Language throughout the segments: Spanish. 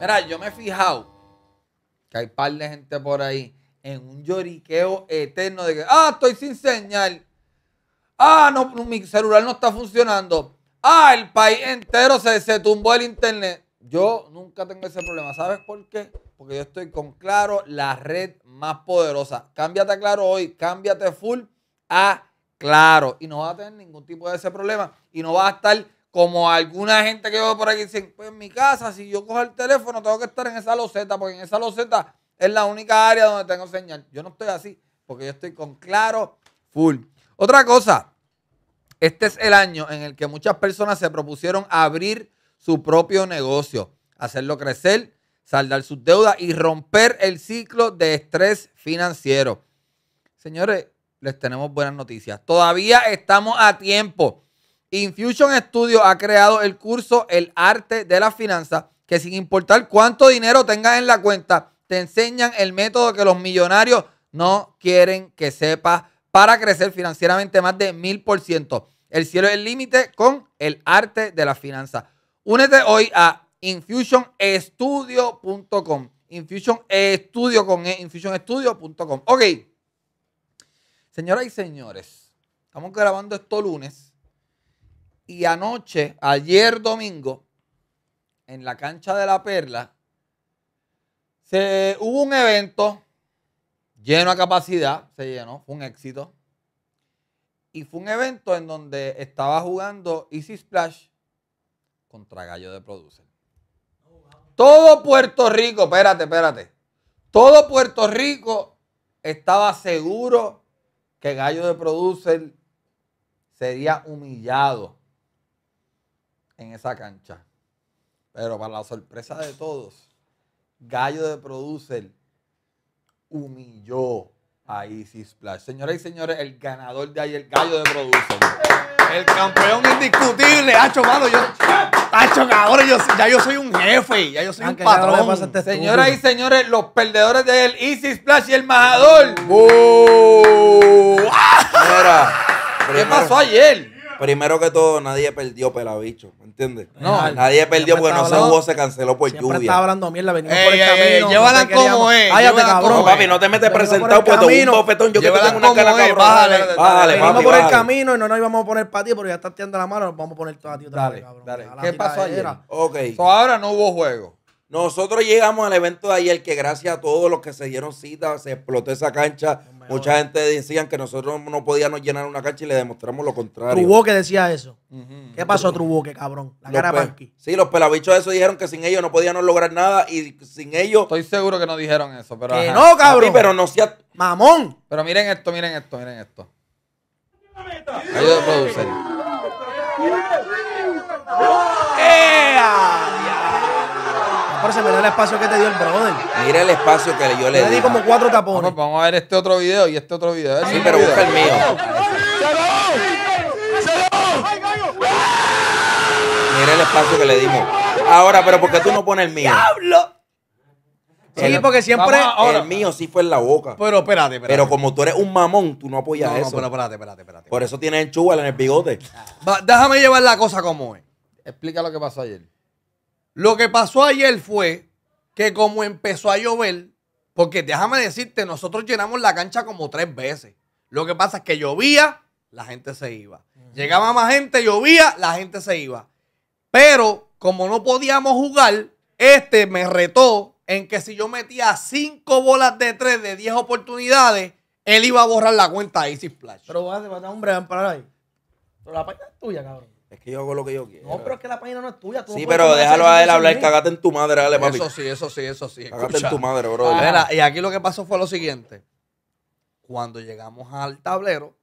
Mira, yo me he fijado que hay par de gente por ahí en un lloriqueo eterno de que, ah, estoy sin señal. Ah, no, mi celular no está funcionando. Ah, el país entero se, se tumbó el internet. Yo nunca tengo ese problema. ¿Sabes por qué? Porque yo estoy con Claro, la red más poderosa. Cámbiate a Claro hoy, cámbiate full a Claro. Y no vas a tener ningún tipo de ese problema. Y no vas a estar como alguna gente que veo por aquí dicen, pues en mi casa, si yo cojo el teléfono, tengo que estar en esa loseta, porque en esa loseta es la única área donde tengo señal. Yo no estoy así, porque yo estoy con claro, full. Otra cosa, este es el año en el que muchas personas se propusieron abrir su propio negocio, hacerlo crecer, saldar sus deudas y romper el ciclo de estrés financiero. Señores, les tenemos buenas noticias. Todavía estamos a tiempo. Infusion Studio ha creado el curso El arte de la finanza, que sin importar cuánto dinero tengas en la cuenta, te enseñan el método que los millonarios no quieren que sepas para crecer financieramente más de mil por ciento. El cielo es el límite con el arte de la finanza. Únete hoy a infusionestudio.com. Infusion con e, infusionestudio.com. Ok. Señoras y señores, estamos grabando esto lunes. Y anoche, ayer domingo, en la cancha de la Perla, se, hubo un evento lleno a capacidad, se llenó, fue un éxito. Y fue un evento en donde estaba jugando Easy Splash contra Gallo de Producer. Todo Puerto Rico, espérate, espérate. Todo Puerto Rico estaba seguro que Gallo de Producer sería humillado en esa cancha. Pero para la sorpresa de todos, Gallo de Producer humilló a Easy Splash. Señoras y señores, el ganador de ayer, Gallo de Producer. El campeón indiscutible. ha malo, yo. Ahora yo, ya yo soy un jefe. Ya yo soy un patrón. Este Señoras y señores, los perdedores de él, Easy Splash y el majador. ¿Qué pasó ayer? primero que todo, nadie perdió pelabicho, ¿me entiendes? No, nadie perdió porque no se jugó, se canceló por siempre lluvia. Estaba hablando mierda, venimos por el camino. Llévala no como es. Cállate, cabrón. papi, no te metes presentado por porque un bofetón. Yo llévala que tengo una cara cabrón. Bájale, Venimos por el camino y no nos íbamos a poner para ti, pero ya estás tirando la mano, nos vamos a poner todos a ti otra vez, cabrón. ¿Qué pasó ayer? Ok. ahora no hubo juego. Nosotros llegamos al evento de ayer que gracias a todos los que se dieron cita, se explotó esa cancha. Mucha gente decían que nosotros no podíamos llenar una cancha y le demostramos lo contrario. Truboque decía eso. ¿Qué pasó a Truboque, cabrón? La los cara aquí Sí, los pelabichos de eso dijeron que sin ellos no podíamos lograr nada y sin ellos... Estoy seguro que no dijeron eso, pero... Que no, cabrón. Sí, pero no sea... Mamón. Pero miren esto, miren esto, miren esto. Ayuda a producir. ¡Ea! se me da el espacio que te dio el brother. Mira el espacio que yo le di. Le di como cuatro tapones. Vamos, a ver este otro video y este otro video. Sí, pero busca el mío. Mira el espacio que le dimos. Ahora, pero ¿por qué tú no pones el mío? ¡Diablo! Sí, porque siempre. Ahora. El mío sí fue en la boca. Pero espérate, espérate. Pero como tú eres un mamón, tú no apoyas eso. No, pero espérate, espérate, espérate. Por eso tienes el en el bigote. déjame llevar la cosa como es. Explica lo que pasó ayer. Lo que pasó ayer fue que como empezó a llover, porque déjame decirte, nosotros llenamos la cancha como tres veces. Lo que pasa es que llovía, la gente se iba. Llegaba más gente, llovía, la gente se iba. Pero como no podíamos jugar, este me retó en que si yo metía cinco bolas de tres de diez oportunidades, él iba a borrar la cuenta ahí si Splash. Pero vas a dar un hombre, para ahí. Pero la es tuya, cabrón. Es que yo hago lo que yo quiero. No, pero es que la página no es tuya. Tú sí, pero déjalo a él hablar. Cagate en tu madre, dale, papi. Eso sí, eso sí, eso sí. Cágate en tu madre, bro. y aquí lo que pasó fue lo siguiente. Cuando llegamos al tablero,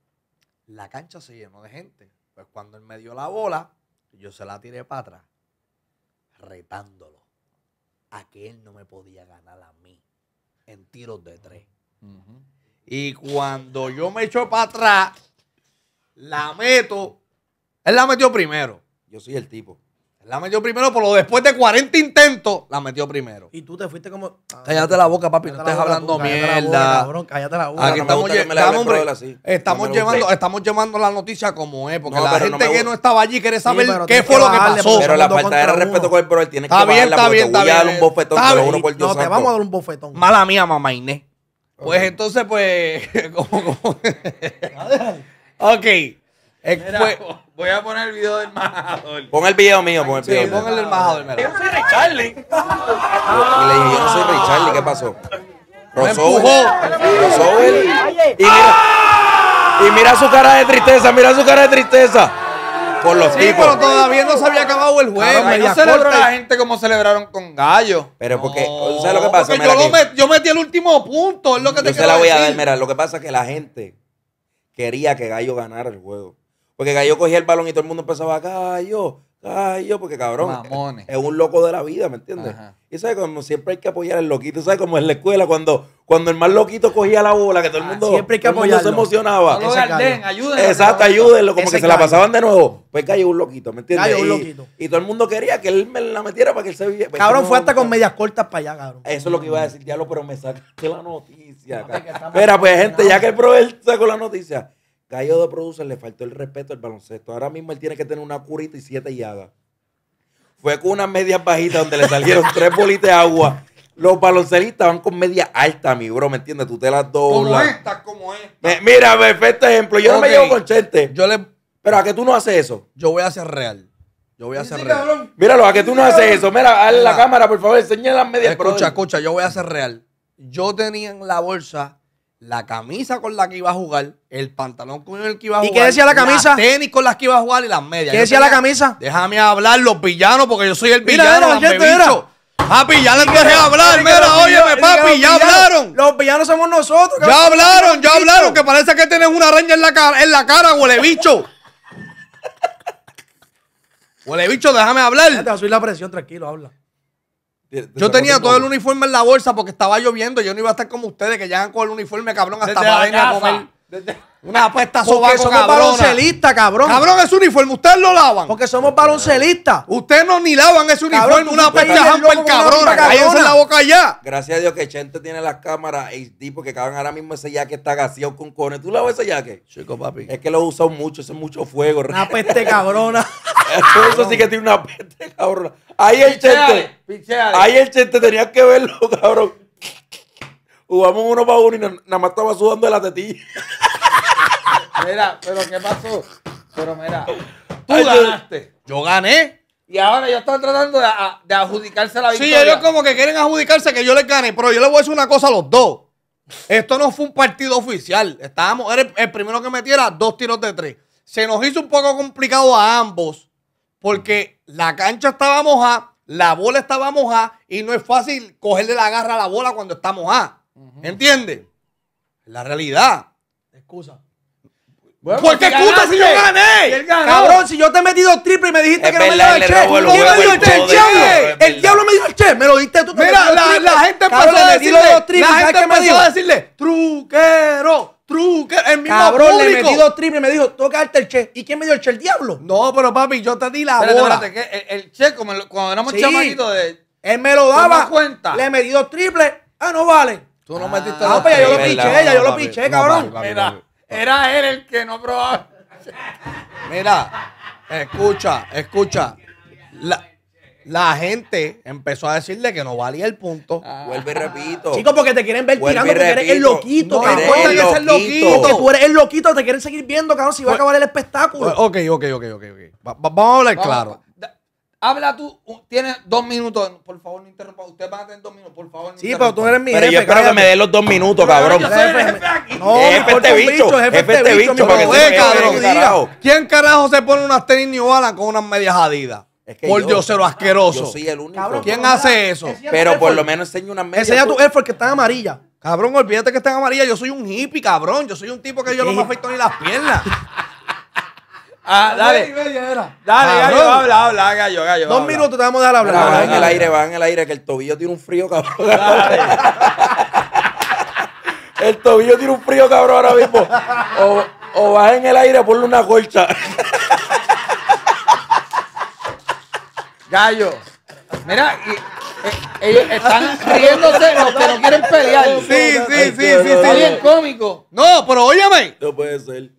la cancha se llenó de gente. Pues cuando él me dio la bola, yo se la tiré para atrás, retándolo a que él no me podía ganar a mí en tiros de tres. Y cuando yo me echo para atrás, la meto él la metió primero. Yo soy el tipo. Él la metió primero, pero después de 40 intentos, la metió primero. Y tú te fuiste como. Ah, cállate la boca, papi. No estés hablando mierda. Cállate la boca, cabrón, cállate la boca. estamos, así. estamos llevando, la noticia como es, porque la gente que no estaba allí quiere saber qué fue lo que pasó. Pero la falta de respeto con el él tiene que bajarla porque te a un bofetón, uno por Dios No, te vamos a dar un bofetón. Mala mía, mamá Inés. Pues entonces, pues. Ok voy a poner el video del majador. Pon el video mío, pon el video mío. Yo soy Richard. Y le dije, yo no soy Richard, qué pasó? Rosó. él. Y mira, y mira su cara de tristeza, mira su cara de tristeza. Por los Sí, pero todavía no se había acabado el juego. y no la gente como celebraron con Gallo. Pero porque, lo que pasa? yo, metí el último punto, es lo que te Yo se la voy a dar, mira, lo que pasa es que la gente quería que Gallo ganara el juego. Porque cayó cogía el balón y todo el mundo empezaba, Gallo, Gallo, porque cabrón, es, un loco de la vida, ¿me entiendes? Y sabes, cuando siempre hay que apoyar al loquito, ¿sabes? Como en la escuela, cuando, cuando el más loquito cogía la bola, que todo el ah, mundo, siempre hay que se emocionaba. Exacto, ayúdenlo, como que se la pasaban de nuevo. Pues cayó un loquito, ¿me entiendes? Y, todo el mundo quería que él me la metiera para que él se viera. Pues cabrón, fue hasta con medias cortas para allá, cabrón. Eso es lo que iba a decir, diablo, pero me pues, sacó la noticia. Espera, pues gente, ya que el pro sacó la noticia. Cayó de Producer le faltó el respeto al baloncesto. Ahora mismo él tiene que tener una curita y siete yadas. Fue con unas medias bajitas donde le salieron tres bolitas de agua. Los baloncelistas van con media alta, mi bro, ¿me entiendes? Tú te las doblas. Como estas, como estas. Mira, perfecto este ejemplo. Yo no me llevo con Yo le... Pero ¿a que tú no haces eso? Yo voy a hacer real. Yo voy a hacer real. Míralo, ¿a que tú no haces eso? Mira, a la cámara, por favor, enseña las medias. Escucha, escucha, yo voy a hacer real. Yo tenía en la bolsa la camisa con la que iba a jugar, el pantalón con el que iba a jugar. ¿Y qué decía la camisa? Las tenis con las que iba a jugar y las medias. ¿Qué decía la camisa? Déjame hablar los villanos porque yo soy el villano. Mira, mira, Papi, ya les dejé hablar, mira, óyeme, papi, ya hablaron. Los villanos somos nosotros. Ya hablaron, ya hablaron, que parece que tienes una araña en la cara, en la cara, huele bicho. huele bicho, déjame hablar. Te va a subir la presión, tranquilo, habla yo tenía todo el uniforme en la bolsa porque estaba lloviendo. Yo no iba a estar como ustedes que llegan con el uniforme, cabrón, hasta para venir a comer. Una apuesta sobaco, somos baloncelistas, cabrón. Cabrón, ese uniforme ustedes lo lavan. Porque somos baloncelistas. Ustedes no ni lavan ese uniforme. Cabrón, una apuesta hamper, cabrón. Cállense la boca ya Gracias a Dios que Chente tiene las cámaras HD que cabrón, ahora mismo ese yaque, está gaseado con cone. ¿Tú lavas ese yaque? Chico, papi. Es que lo usan mucho, eso es mucho fuego. Una peste cabrona. Eso sí que tiene una peste, cabrón. Ahí el chente. Ahí el chente tenía que verlo, cabrón. Jugamos uno para uno y nada más estaba sudando de la tetilla. Mira, pero ¿qué pasó? Pero mira, tú ganaste. Yo, gané. Y ahora yo están tratando de, adjudicarse la victoria. Sí, ellos como que quieren adjudicarse que yo les gane, pero yo les voy a decir una cosa a los dos. Esto no fue un partido oficial. Estábamos, era el, el primero que metiera dos tiros de tres. Se nos hizo un poco complicado a ambos porque la cancha estaba mojada, la bola estaba mojada y no es fácil cogerle la garra a la bola cuando está mojada. ¿Entiendes? La realidad. Excusa. ¿Por qué si excusa si yo gané. Cabrón, si yo te he metido triple y me dijiste que no me dio el che. El, el, el, el diablo. El diablo me dio el che. Me lo diste tú. Mira, la, la, gente pasó a decirle. La gente empezó a decirle, truquero. Truque, el mismo Cabrón, le metí dos triples me dijo, tocarte el che. ¿Y quién me dio el che? ¿El diablo? No, pero papi, yo te di la Espérate, el, che, cuando éramos sí, de... Él me lo daba. cuenta? Le metí dos triples. Ah, no vale. Tú no metiste metiste ah, No, pues yo lo piché, ya yo lo piché, cabrón. Mira, era él el que no probaba. Mira, escucha, escucha. La, la gente empezó a decirle que no valía el punto. Ah. Vuelve y repito. Chicos, porque te quieren ver tirando, porque eres el loquito. No, eres el loquito. loquito. tú eres el loquito, te quieren seguir viendo, cabrón, si va a pues, acabar el espectáculo. Pues, ok, ok, ok, ok. okay. vamos a hablar claro. habla tú, tienes dos minutos. Por favor, no interrumpa. Ustedes van a tener dos minutos, por favor. No sí, pero tú eres mi jefe. Pero yo espero que me den los dos minutos, cabrón. Yo soy el jefe aquí. No, jefe este, este, este bicho. Jefe este bicho. Eh, cabrón. ¿Quién carajo se pone unas tenis New con unas medias adidas? por Dios, lo asqueroso. ¿Quién hace eso? Pero por lo menos enseña una media. Enseña tu effort que está amarilla. Cabrón, olvídate que está en amarilla. Yo soy un hippie, cabrón. Yo soy un tipo que yo no me afecto ni las piernas. Ah, dale. Dale, gallo, habla, habla, gallo, gallo. Dos minutos te vamos a dejar hablar. Va en el aire, va en el aire, que el tobillo tiene un frío, cabrón. el tobillo tiene un frío, cabrón, ahora mismo. O, o vas en el aire, ponle una colcha. Gallo. Mira, eh, están riéndose los que no quieren pelear. Sí, sí, sí, sí. Está bien cómico. No, pero óyeme. No puede ser.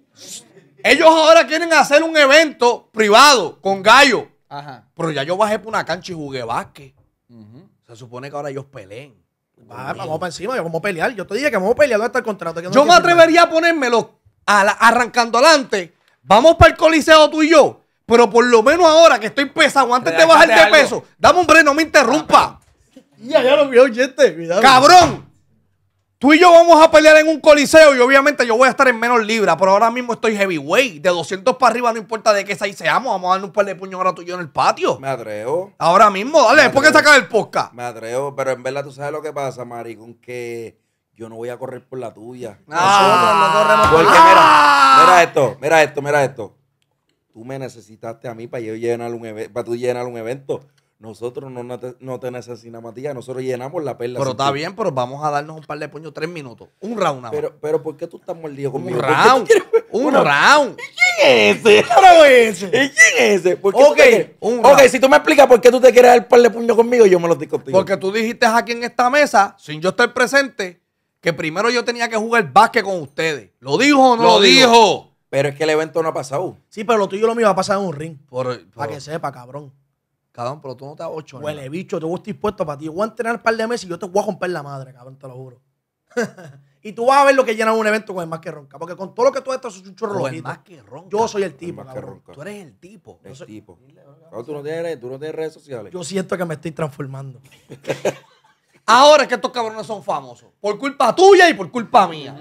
Ellos ahora quieren hacer un evento privado con Gallo. Ajá. Pero ya yo bajé por una cancha y jugué básquet. Se supone que ahora ellos peleen. Ah, pues vamos para encima, vamos a pelear. Yo te dije que vamos a pelear hasta el contrato. no yo me atrevería a ponérmelo a arrancando adelante. Vamos para el coliseo tú y yo. Pero por lo menos ahora que estoy pesado, antes de bajar de peso, dame un breve, no me interrumpa. Ya, ya lo vio, gente. Cabrón. Tú y yo vamos a pelear en un coliseo y obviamente yo voy a estar en menos libras, pero ahora mismo estoy heavyweight. De 200 para arriba, no importa de qué seis seamos, vamos a darle un par de puños ahora en el patio. Me atrevo. Ahora mismo, dale, después que sacar el podcast. Me atrevo, pero en verdad tú sabes lo que pasa, maricón, que yo no voy a correr por la tuya. Ah, no, no, no no. mira esto, mira esto, mira esto tú me necesitaste a mí para yo llenar un para tú llenar un evento. Nosotros no, te, no te necesitamos a nosotros llenamos la perla. Pero está bien, pero vamos a darnos un par de puños, tres minutos. Un round. Pero, pero ¿por qué tú estás mordido conmigo? Un round. Un round. ¿Y quién es ese? ¿Y ese? ¿Y quién es ese? ¿Por qué ok, si tú me explicas por qué tú te quieres dar el par de puños conmigo, yo me lo digo contigo. Porque tú dijiste aquí en esta mesa, sin yo estar presente, que primero yo tenía que jugar básquet con ustedes. ¿Lo dijo o no lo, dijo. Pero es que el evento no ha pasado. Sí, pero lo tuyo lo mío va a pasar en un ring. Para que sepa, cabrón. Cabrón, pero tú no estás ocho. Huele bicho, te voy a dispuesto para ti. Yo voy a entrenar un par de meses y yo te voy a romper la madre, cabrón, te lo juro. y tú vas a ver lo que llena un evento con el más que ronca. Porque con todo lo que tú estás es un chorro con el más que ronca. Yo soy el tipo, cabrón. Tú eres el tipo. El tipo. tú, no tienes, tú no tienes redes sociales. Yo siento que me estoy transformando. Ahora es que estos cabrones son famosos. Por culpa tuya y por culpa mía.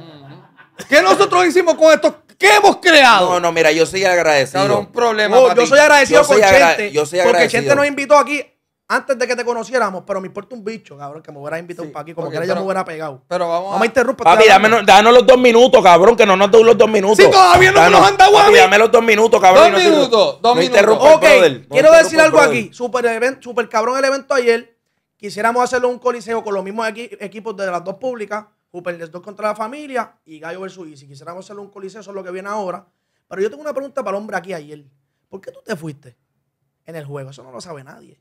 ¿Qué nosotros hicimos con estos ¿Qué hemos creado? No, no, mira, yo soy agradecido. un problema. No, yo soy agradecido con agra Chente. Yo soy agradecido. Porque Chente nos invitó aquí antes de que te conociéramos, pero me importa un bicho, cabrón, que me hubiera invitado para aquí, como quiera ya me hubiera pegado. Pero vamos. Vamos a interrumpir. Papi, danos, los dos minutos, cabrón, que no nos den los dos minutos. Sí, todavía no danos, nos han dado a mí. dame los dos minutos, cabrón. Dos minutos, dos no minutos. Ok, quiero decir algo aquí. Super, super cabrón el evento ayer. Quisiéramos hacerlo un coliseo con los mismos equipos de las dos públicas les 2 contra la familia y Gallo versus si Quisiéramos hacerle un coliseo, eso es lo que viene ahora. Pero yo tengo una pregunta para el hombre aquí ayer. ¿Por qué tú te fuiste en el juego? Eso no lo sabe nadie.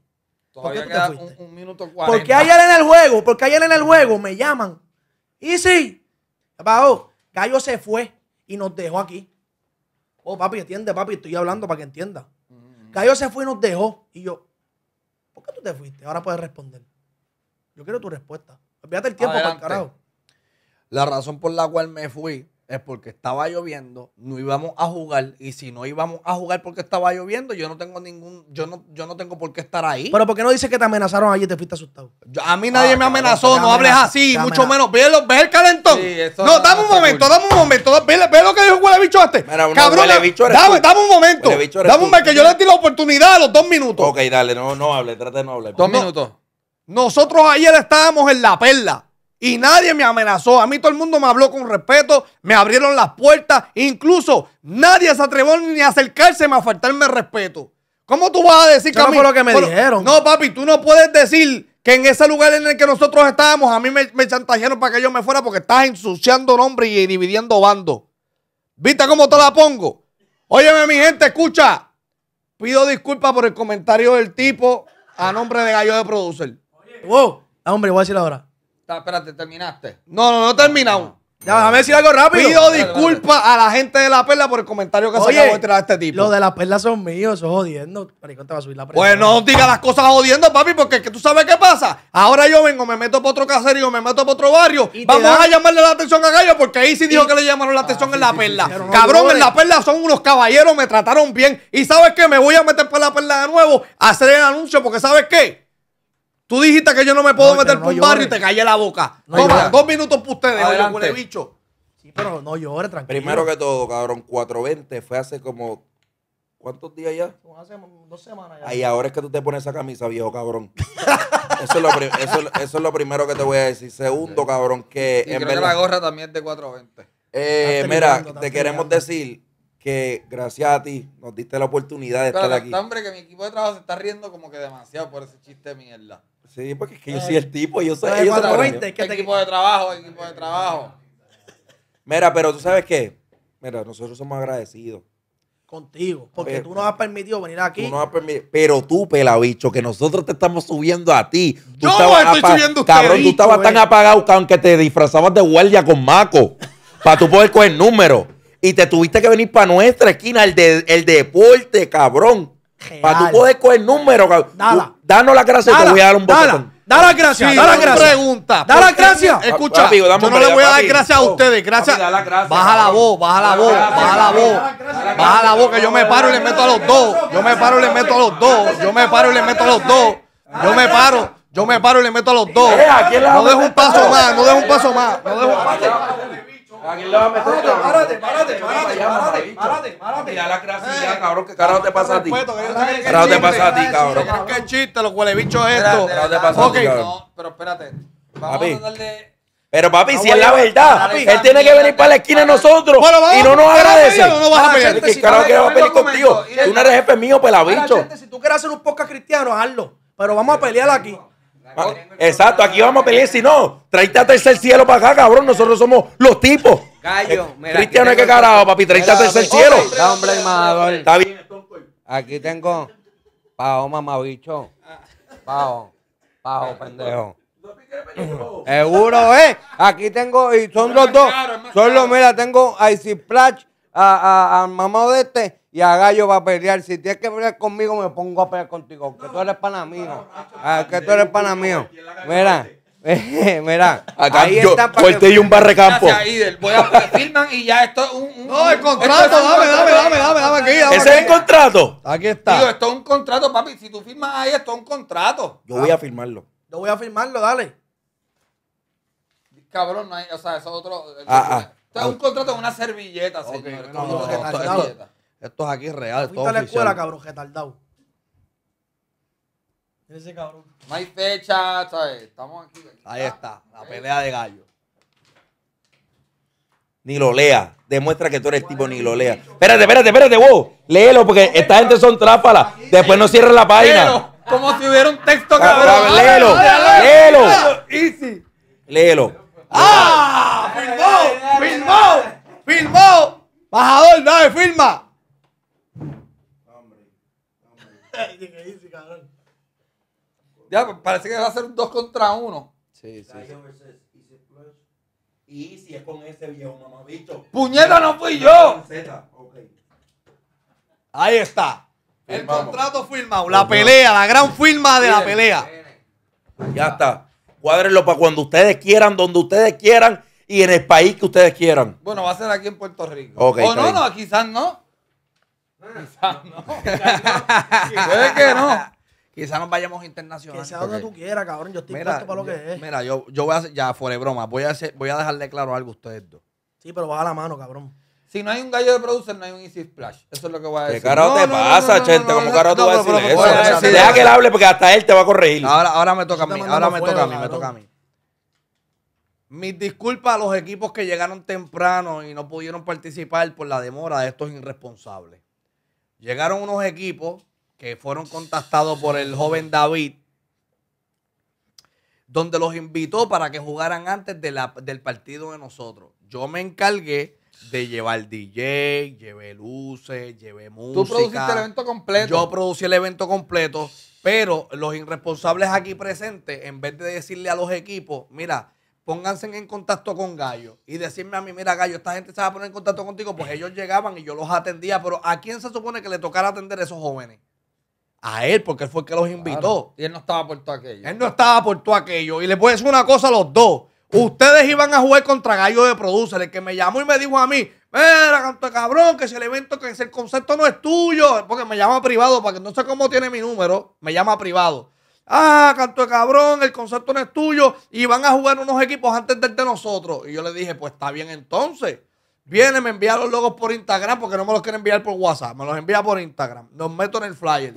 ¿Por qué tú te fuiste? Un, un minuto 40. Porque ayer en el juego, ¿Por porque ayer en el juego me llaman. Easy, si, Gallo se fue y nos dejó aquí. Oh, papi, entiende, papi, estoy hablando para que entienda. Mm. Gallo se fue y nos dejó. Y yo, ¿por qué tú te fuiste? Ahora puedes responder. Yo quiero tu respuesta. Olvídate el tiempo para carajo. La razón por la cual me fui es porque estaba lloviendo, no íbamos a jugar y si no íbamos a jugar porque estaba lloviendo, yo no tengo ningún, yo no, yo no tengo por qué estar ahí. Pero ¿por qué no dices que te amenazaron ayer y te fuiste asustado? a mí nadie ah, me amenazó, no hables así, mucho menos. ¿Ves el calentón. no, dame un momento, dame un momento. Ve, ve lo que dijo huele bicho este. Cabrón, dame, dame un momento. Dame un momento que yo le di la oportunidad a los dos minutos. Ok, dale, no, no hable, trate de no hablar. Dos minutos. Nosotros ayer estábamos en la perla y nadie me amenazó. A mí todo el mundo me habló con respeto, me abrieron las puertas, incluso nadie se atrevió ni a acercarse a faltarme respeto. ¿Cómo tú vas a decir que a mí, lo que me dijeron. No, papi, tú no puedes decir que en ese lugar en el que nosotros estábamos, a mí me, me chantajearon para que yo me fuera porque estás ensuciando nombres y dividiendo bandos. ¿Viste cómo te la pongo? Óyeme, mi gente, escucha. Pido disculpas por el comentario del tipo a nombre de Gallo de Producer. hombre, voy a decir ahora espérate, terminaste. No, no, no he terminado. Ya, déjame decir algo rápido. Pido disculpas a la gente de la perla por el comentario que se acabó de tirar este tipo. Lo de la perla son míos, son jodiendo. Maricón te a subir la Pues no digas las cosas jodiendo, papi, porque que tú sabes qué pasa. Ahora yo vengo, me meto para otro caserío, me meto para otro barrio. Vamos a llamarle la atención a Gallo porque ahí sí dijo que le llamaron la ah, atención en la perla. Cabrón, en la perla son unos caballeros, me trataron bien. Y sabes qué, me voy a meter para la perla de nuevo a hacer el anuncio porque sabes qué. Tú dijiste que yo no me puedo meter por un barrio y te callé la boca. dos minutos para ustedes, bicho. Sí, pero no llores, tranquilo. Primero que todo, cabrón, 420 fue hace como. ¿Cuántos días ya? Hace dos semanas ya. Ay, ahora es que tú te pones esa camisa, viejo cabrón. eso, es lo primero que te voy a decir. Segundo, cabrón, que. Y la gorra también de 420. Eh, mira, te queremos decir que gracias a ti nos diste la oportunidad de Pero estar aquí. hombre, que mi equipo de trabajo se está riendo como que demasiado por ese chiste de mierda. Sí, porque es que yo soy el tipo, yo soy el equipo de trabajo, equipo de trabajo. Mira, pero tú sabes qué, mira, nosotros somos agradecidos. Contigo, porque tú nos has permitido venir aquí. Tú nos has permitido, pero tú, pelabicho, que nosotros te estamos subiendo a ti. Tú yo estabas estoy subiendo a Cabrón, tú estabas tan apagado que aunque te disfrazabas de guardia con Maco, para tú poder coger números. Y te tuviste que venir para nuestra esquina, el, de, el deporte, cabrón. Para tú poder coger número, cabrón. Danos la gracia y te voy a dar un botón. dale! las gracias, sí, da pregunta. dale gracias. Escucha, yo no le voy a dar gracias a oh. ustedes. Gracias. baja la voz, baja la voz, baja la voz. Baja la voz, que yo me paro y le meto a los dos. Yo me paro y le meto a los dos. Yo me paro y le meto a los dos. Yo me paro, yo me paro y le meto a los dos. Eh, no dejo un paso más, no dejo un paso más. No dejo un paso más. Aquí le va a meter, Párate, párate, párate, párate, párate, párate. Mira la gracia, eh, cabrón, que carajo te pasa a ti. Carajo te pasa a ti, cabrón. ¿Qué chiste, los esto? estos. Carajo te pasa a ti, No, pero espérate. Vamos a darle... Pero papi, si es la verdad, él tiene que venir para la esquina de nosotros y no nos agradece. No, vas a va a pelear contigo. Tú no eres jefe mío, pelabicho. Si tú quieres hacer un podcast cristiano, hazlo. Pero vamos a pelear aquí. Oh, exacto, aquí vamos a pelear. Si no, traíste a tercer cielo para acá, cabrón. Nosotros somos los tipos. Eh, mira. Cristiano, ¿qué carajo, papi? 30 a tercer cielo. Está hombre, Está bien. Aquí tengo Pao, mamabicho. Pao, Pao, pendejo. Seguro, ¿eh? Aquí tengo, y son los dos. Solo, mira, tengo a Isis a, a, mamado de este y a Gallo va a pelear. Si tienes que pelear conmigo, me pongo a pelear contigo. Que tú eres pana mío. Ah, que tú eres pana mío. Mira. Mira, Acá ahí yo, corté y un barrecampo. Voy a firman y ya esto es un, un No, el contrato, dame, dame, dame, dame, dame aquí. Ese es el contrato. Aquí está. Digo, esto es un contrato, papi. Si tú firmas ahí, esto es un contrato. Yo voy a firmarlo. Yo voy a firmarlo, dale. Cabrón, no hay, o sea, eso es otro. Ah, ah, esto es un contrato Con una servilleta, señor. No, no, no, servilleta. Esto es aquí real. Fuiste a la escuela, cabrón, Ese cabrón. No hay fecha, ¿sabes? Estamos aquí. Ahí está, la pelea de gallo. Ni lo lea. Demuestra que tú eres tipo ni lo lea. Espérate, espérate, espérate, vos. Léelo porque esta gente son tráfalas. Después no cierres la página. Como si hubiera un texto cabrón. Léelo, léelo. Easy. Léelo. ¡Ah! ¡Firmó! ¡Firmó! ¡Firmó! ¡Bajador, dale, firma! Ya, pues, parece que va a ser un 2 contra uno Sí, sí. Y si es con ese viejo mamabicho. ¡Puñeta, no fui yo! Ahí está. El contrato firmado. La pelea, la gran firma de la pelea. Ya está. Cuadrenlo para cuando ustedes quieran, donde ustedes quieran y en el país que ustedes quieran. Bueno, va a ser aquí en Puerto Rico. o no, no, quizás no. Quizás ah, no. Puede que no. Quizás nos vayamos internacionales Que sea donde tú quieras, cabrón. Yo estoy mira, puesto para lo que es. Mira, yo, yo voy a hacer, ya fuera de broma, voy a, voy a dejarle claro algo a ustedes dos. Sí, pero baja la mano, cabrón. Si no hay un gallo de producer, no hay un Easy Splash. Eso es lo que voy a decir. ¿Qué carajo te pasa, Chente? ¿Cómo carajo tú vas a decir eso? Deja que él hable porque hasta él te va a corregir. Ahora, ahora me toca a mí, ahora me toca a mí, me toca a mí. Mis disculpas a los equipos que llegaron temprano y no pudieron participar por la demora de estos irresponsables. Llegaron unos equipos que fueron contactados por el joven David, donde los invitó para que jugaran antes de la, del partido de nosotros. Yo me encargué de llevar DJ, llevé luces, llevé música. Tú produciste el evento completo. Yo producí el evento completo, pero los irresponsables aquí presentes, en vez de decirle a los equipos, mira, pónganse en contacto con Gallo y decirme a mí, mira Gallo, esta gente se va a poner en contacto contigo, pues ellos llegaban y yo los atendía, pero ¿a quién se supone que le tocara atender a esos jóvenes? A él, porque él fue el que los invitó. Y él no estaba por todo aquello. Él no estaba por todo aquello. Y le voy a decir una cosa a los dos. Ustedes iban a jugar contra Gallo de Producer, el que me llamó y me dijo a mí, mira, canto cabrón, que ese evento, que el concepto no es tuyo, porque me llama privado, Porque no sé cómo tiene mi número, me llama privado. Ah, canto de cabrón, el concepto no es tuyo y van a jugar unos equipos antes del de nosotros. Y yo le dije, pues está bien entonces. Viene, me envía los logos por Instagram porque no me los quiere enviar por WhatsApp. Me los envía por Instagram. Los meto en el flyer.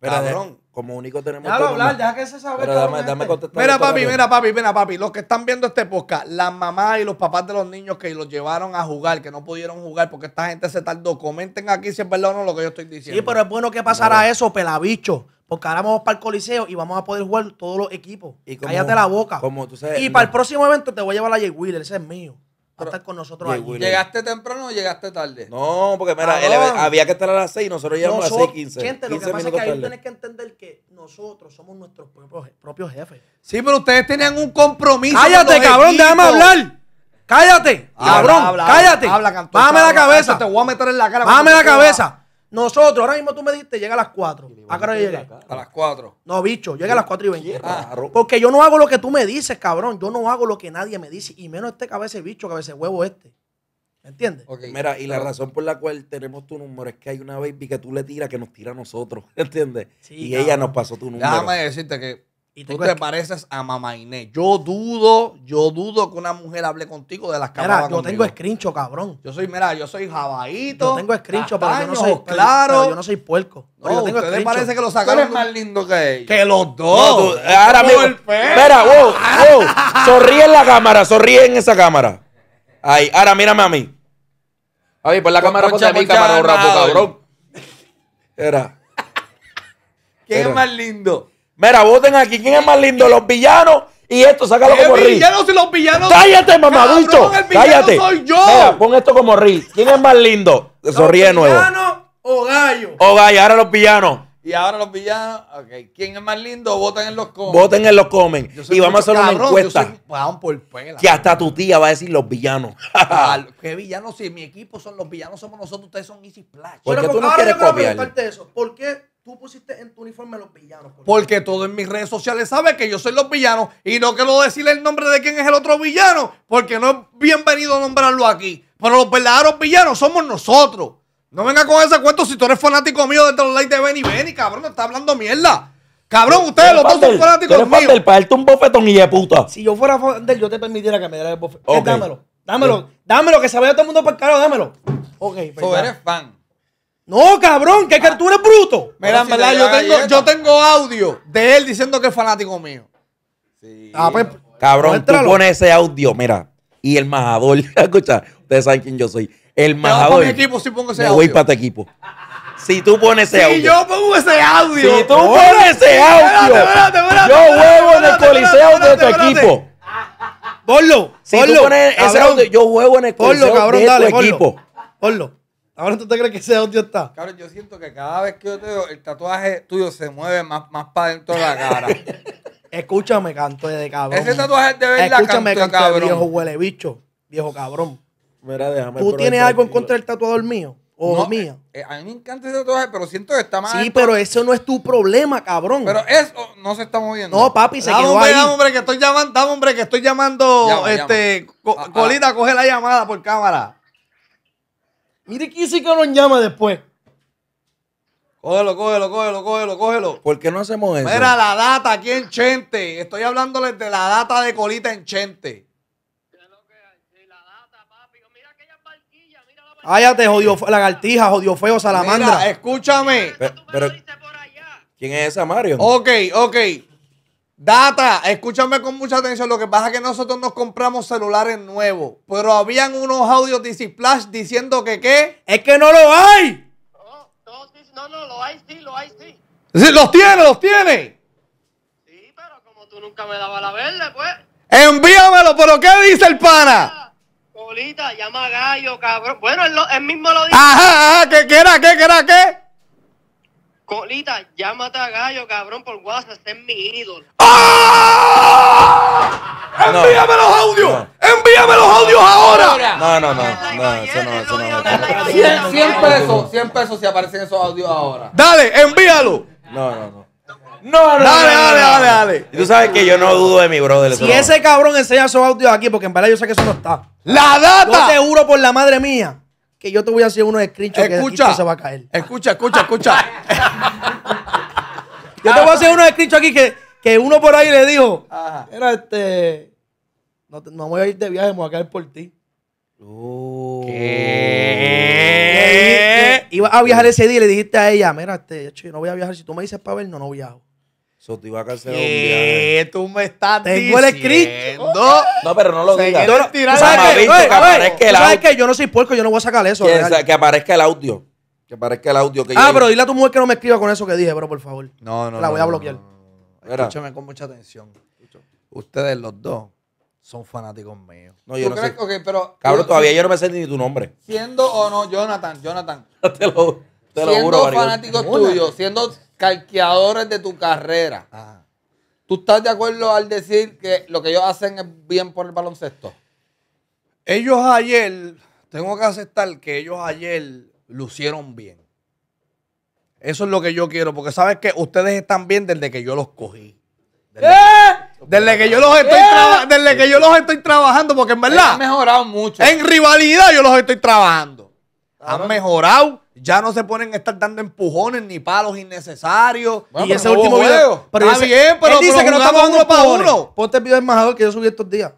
cabrón. como único tenemos hablar, deja que se sabe. dame, este. contestar mira, papi, mira, papi, mira, papi. Los que están viendo este podcast, las mamás y los papás de los niños que los llevaron a jugar, que no pudieron jugar porque esta gente se tardó, comenten aquí si es verdad o no lo que yo estoy diciendo. Sí, pero es bueno que pasara eso, pelabicho. Porque ahora vamos para el Coliseo y vamos a poder jugar todos los equipos. Cállate la boca. Como tú sabes, y para el próximo evento te voy a llevar a Jay Wheeler, ese es mío. Va a estar con nosotros ahí. ¿Llegaste temprano o llegaste tarde? No, porque mira, había que estar a las 6 y nosotros llegamos a las 6 15. Gente, lo que pasa es que ahí tienes que entender que nosotros somos nuestros propios, jefes. Sí, pero ustedes tenían un compromiso. Cállate, cabrón, déjame hablar. Cállate, cabrón, cállate. Habla, la cabeza. Te voy a meter en la cara. Bájame la cabeza. Nosotros, ahora mismo tú me dijiste, llega a las 4. ¿A qué hora llega? A las 4. No, bicho, llega a las 4 y 20. Ah, Porque yo no hago lo que tú me dices, cabrón. Yo no hago lo que nadie me dice. Y menos este cabeza bicho, cabeza veces huevo este. ¿Me entiendes? Mira, y la razón por la cual tenemos tu número es que hay una baby que tú le tiras que nos tira a nosotros. ¿Entiendes? y ella nos pasó tu número. Déjame decirte que y tú, te pareces a mamá Inés. Yo dudo, yo dudo que una mujer hable contigo de las cámaras. Mira, yo tengo escrincho, cabrón. Yo soy, mira, yo soy jabaíto. tengo escrincho, pero yo no soy claro. yo no soy puerco. No, tengo ustedes parece que lo sacaron es más lindo que ellos. Que los dos. Eh, ahora mismo. Espera, wow, wow. Sonríe en la cámara, sonríe en esa cámara. Ahí, ahora mírame a mí. Ay, pues por la cámara ponte a mi cámara, cabrón. Era. ¿Quién es más lindo? Mira, voten aquí. ¿Quién es más lindo? ¿Los villanos? Y esto, sácalo como rey. villanos y los villanos? ¡Cállate, mamadito! ¡Cállate! soy yo! Mira, pon esto como rey. ¿Quién es más lindo? Sonríe de nuevo. ¿Villanos o gallo? O gallo, ahora los villanos. Y ahora los villanos, ¿Quién es más lindo? Voten en los comen. Voten en los comen. Y vamos a hacer una encuesta. que hasta tu tía va a decir los villanos. ¿Qué villanos? Si mi equipo son los villanos, somos nosotros, ustedes son Easy Splash. ¿Por qué tú no quieres copiar? Eso. ¿Por qué tú pusiste en tu uniforme los villanos. Porque, porque todo en mis redes sociales sabe que yo soy los villanos y no quiero decirle el nombre de quién es el otro villano, porque no es bienvenido a nombrarlo aquí. Pero los verdaderos villanos somos nosotros. No venga con ese cuento si tú eres fanático mío de los likes de Benny Benny, cabrón, está hablando mierda. Cabrón, ustedes los dos son fanáticos míos. Pandel, para darte un bofetón y de puta. Si yo fuera fan del, yo te permitiera que me diera el bofetón. Eh, dámelo, dámelo, dámelo, que se vaya todo el mundo para el caro, dámelo. Ok, pero. Pues tú eres fan. No, cabrón, que, ah. tú eres bruto. Mira, en verdad, yo tengo, yo tengo audio de él diciendo que es fanático mío. Sí. Ah, pues, cabrón, tú pones ese audio, mira. Y el majador, escucha, ustedes saben quién yo soy. El majador. Yo si me voy para tu equipo. Si tú pones ese audio. Si yo pongo ese audio. Si tú pones ese audio. yo juego en el coliseo de tu equipo. Ponlo. Si tú pones ese audio, yo juego en el coliseo de tu equipo. Ponlo. Ahora tú te crees que ese audio está. Cabrón, yo siento que cada vez que yo te veo, el tatuaje tuyo se mueve más, más para dentro de la cara. Escúchame, canto de cabrón. Ese tatuaje de verdad, Escúchame, canto, de cabrón. viejo huele bicho, viejo cabrón. Mira, déjame. ¿Tú tienes algo en contra del tatuador mío? O mía. Eh, eh, a mí me encanta ese tatuaje, pero siento que está mal. Sí, pero eso no es tu problema, cabrón. Pero eso oh, no se está moviendo. No, papi, se queda quedó ahí. Dame, hombre, que estoy llamando, dame, hombre, que estoy llamando, este, ah, ah. colita, coge la llamada por cámara. Mire que ese cabrón llama después. Cógelo, cógelo, cógelo, cógelo, cógelo. ¿Por qué no hacemos eso? Mira, la data aquí en Chente. Estoy hablándoles de la data de colita en Chente. te jodió lagartija, jodió feo, salamandra. Mira, escúchame. ¿Quién es esa, Mario? Ok, ok. Data, escúchame con mucha atención. Lo que pasa es que nosotros nos compramos celulares nuevos, pero habían unos audios de Flash diciendo que qué. Es que no lo hay. No, no, no, lo hay, sí, lo hay, sí. sí los tiene, los tiene. Sí, pero como tú nunca me dabas la verde, pues. Envíamelo, pero ¿qué dice el pana? Polita, llama a Gallo, cabrón. Bueno, él, mismo lo dice. Ajá, ajá, que era, qué, que era, qué? Colita, llámate a Gallo, cabrón, por WhatsApp, estén es mi ídolo. ¡Ah! ¡Envíame los audios! ¡Envíame los audios ahora! No, no, no, no, eso no, eso no. 100, pesos, 100 pesos si aparecen esos audios ahora. Dale, envíalo. No, no, no. No, no, dale, dale, dale, dale. Y tú sabes que yo no dudo de mi brother. Si ese cabrón enseña esos audios aquí, porque en verdad yo sé que eso no está. ¡La data! Yo te juro por la madre mía que yo te voy a hacer unos escritos escucha, que se va a caer. Escucha, escucha, escucha. yo te voy a hacer unos escritos aquí que, que uno por ahí le dijo, Ajá. era este, no, no voy a ir de viaje, me voy a caer por ti. Oh. ¿Qué? Iba a viajar ese día y le dijiste a ella, mira, este, yo no voy a viajar, si tú me dices para ver, no, no viajo. Eso te iba a cancelar un viaje. Eh. ¿Qué tú me estás Tengo el script. no, pero no lo digas. no, ¿Sabes, que, que Yo no soy puerco, yo no voy a sacar eso. Que, aparezca el audio. Que aparezca el audio que Ah, pero dile a tu mujer que no me escriba con eso que dije, pero por favor. No, no. La voy a bloquear. Escúchame con mucha atención. Ustedes los dos son fanáticos míos. No, yo no sé. pero, Cabrón, todavía yo no me sé ni tu nombre. Siendo o no, Jonathan, Jonathan. te lo, te lo siendo juro, fanático tuyo, siendo calqueadores de tu carrera. ¿Tú estás de acuerdo al decir que lo que ellos hacen es bien por el baloncesto? Ellos ayer, tengo que aceptar que ellos ayer lucieron bien. Eso es lo que yo quiero, porque sabes que ustedes están bien desde que yo los cogí. Desde, que yo los estoy desde que yo los estoy trabajando, porque en verdad han mejorado mucho. En rivalidad yo los estoy trabajando. Han mejorado ya no se ponen a estar dando empujones ni palos innecesarios. y ese último video. está bien, pero. Él dice que no estamos dando uno para uno. Ponte el video del majador que yo subí estos días.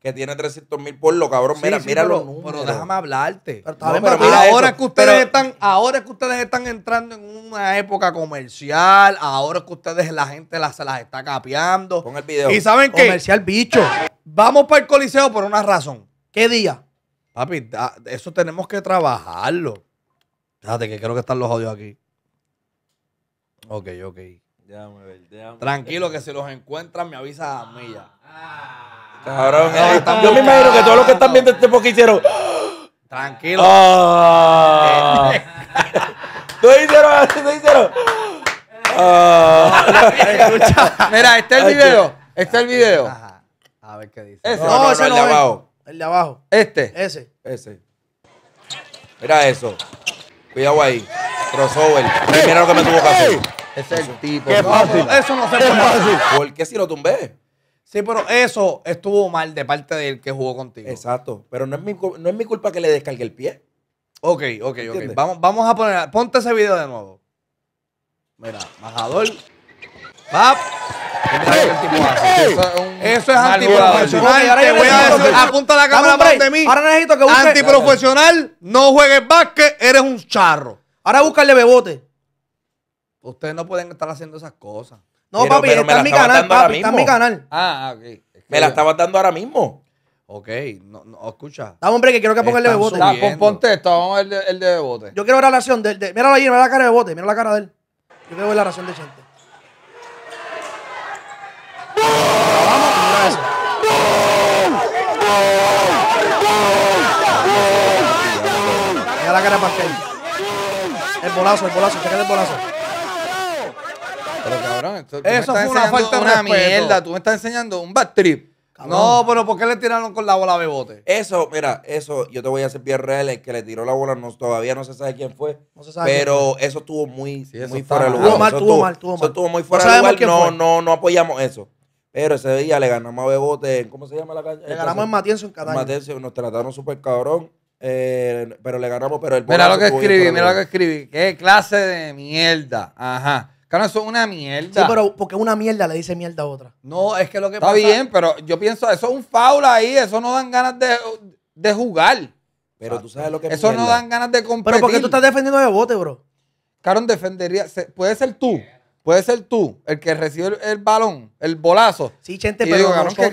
Que tiene 300 mil por lo cabrón. mira, pero, Pero déjame hablarte. Pero, ahora, es que ustedes están, ahora que ustedes están entrando en una época comercial. Ahora es que ustedes la gente la, se las está capeando. Con el video. Y saben qué? Comercial bicho. Vamos para el coliseo por una razón. ¿Qué día? Papi, eso tenemos que trabajarlo. Fíjate que creo que están los audios aquí. Ok, ok. Déjame ver, déjame Tranquilo que si los encuentran me avisa a mí ya. Ah. Cabrón, eh, yo me imagino que todos los que están viendo este poco hicieron. Tranquilo. ¿Tú ah. hicieron? ¿Tú hicieron? Ah. Mira, este es el video. Este es el video. A ver qué dice. Ese. No, no el de abajo. El de abajo. Este. Ese. Ese. Mira eso. Cuidado ahí. Crossover. Primero mira lo que me tuvo que hacer. es el tipo. Qué fácil. eso no se puede fácil. ¿Por qué si lo tumbé? Sí, pero eso estuvo mal de parte del que jugó contigo. Exacto. Pero no es mi, no es mi culpa que le descargue el pie. Ok, ok, ok. Vamos, vamos a poner. Ponte ese video de nuevo. Mira, bajador... Eso es antiprofesional. Te voy a apunta la cámara mí. Ahora necesito que Antiprofesional, no juegues básquet, eres un charro. Ahora búscale bebote. Ustedes no pueden estar haciendo esas cosas. No, papi, está en mi canal, está en mi canal. Ah, ok. me la estabas dando ahora mismo. Ok, no, no escucha. Dame, hombre, que quiero que ponga el de bebote. ponte esto, vamos a ver el de, bebote. Yo quiero ver la relación de, de Míralo ahí, mira la cara de bebote, mira la cara de él. Yo quiero ver la ración de gente. Vamos la cara para El bolazo, el bolazo, checa el bolazo. Pero cabrón, esto, Eso fue una falta una mierda. Tú me estás enseñando un bad trip. No, pero ¿por qué le tiraron con la bola a Bebote? Eso, mira, eso, yo te voy a hacer bien real, el que le tiró la bola no, todavía no se sabe quién fue, No se sabe pero eso estuvo muy, muy fuera de lugar. Estuvo mal, estuvo mal, estuvo mal. Eso estuvo muy fuera de lugar, no, no, no apoyamos eso. Pero ese día le ganamos a Bebote, ¿cómo se llama la cancha? Le ganamos a Matienzo en Cataño. Matienzo, nos trataron súper cabrón. Eh, pero le ganamos, pero el Mira lo que escribí, mira lo que escribí. Qué clase de mierda. Ajá. Claro, eso es una mierda. Sí, pero porque una mierda le dice mierda a otra. No, es que lo que Está bien, pero yo pienso, eso es un faula ahí, eso no dan ganas de, de jugar. Pero tú sabes lo que Eso no dan ganas de competir. Pero porque tú estás defendiendo a Bebote, bro. Caron defendería, puede ser tú. Puede ser tú, el que recibe el, balón, el bolazo. Sí, gente, pero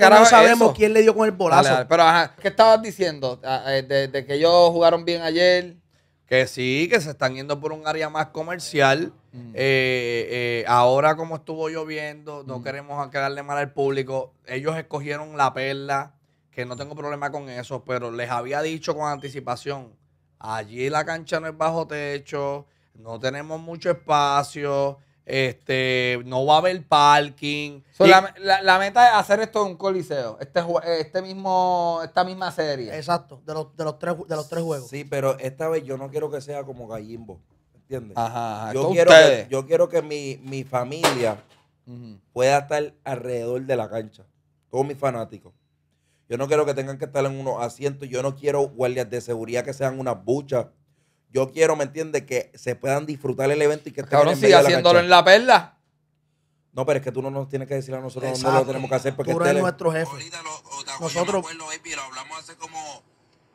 no sabemos quién le dio con el bolazo. pero, ajá, ¿qué estabas diciendo? Ah, eh, de, que ellos jugaron bien ayer. Que sí, que se están yendo por un área más comercial. Mm. Eh, eh, ahora, como estuvo lloviendo, no mm. queremos quedarle mal al público. Ellos escogieron la perla, que no tengo problema con eso, pero les había dicho con anticipación: allí la cancha no es bajo techo, no tenemos mucho espacio este, no va a haber parking. la, meta es hacer esto en un coliseo. Este, este mismo, esta misma serie. Exacto, de los, tres, de los tres juegos. Sí, pero esta vez yo no quiero que sea como Gallimbo. ¿Entiendes? Ajá, Yo, quiero que, yo quiero que mi, familia pueda estar alrededor de la cancha. Todos mis fanáticos. Yo no quiero que tengan que estar en unos asientos. Yo no quiero guardias de seguridad que sean unas buchas. Yo quiero, ¿me entiendes? Que se puedan disfrutar el evento y que estén sigue haciéndolo en la perla. No, pero es que tú no nos tienes que decir a nosotros dónde lo tenemos que hacer. Porque tú este eres nuestro jefe. Ahorita lo, te nosotros. hablamos hace como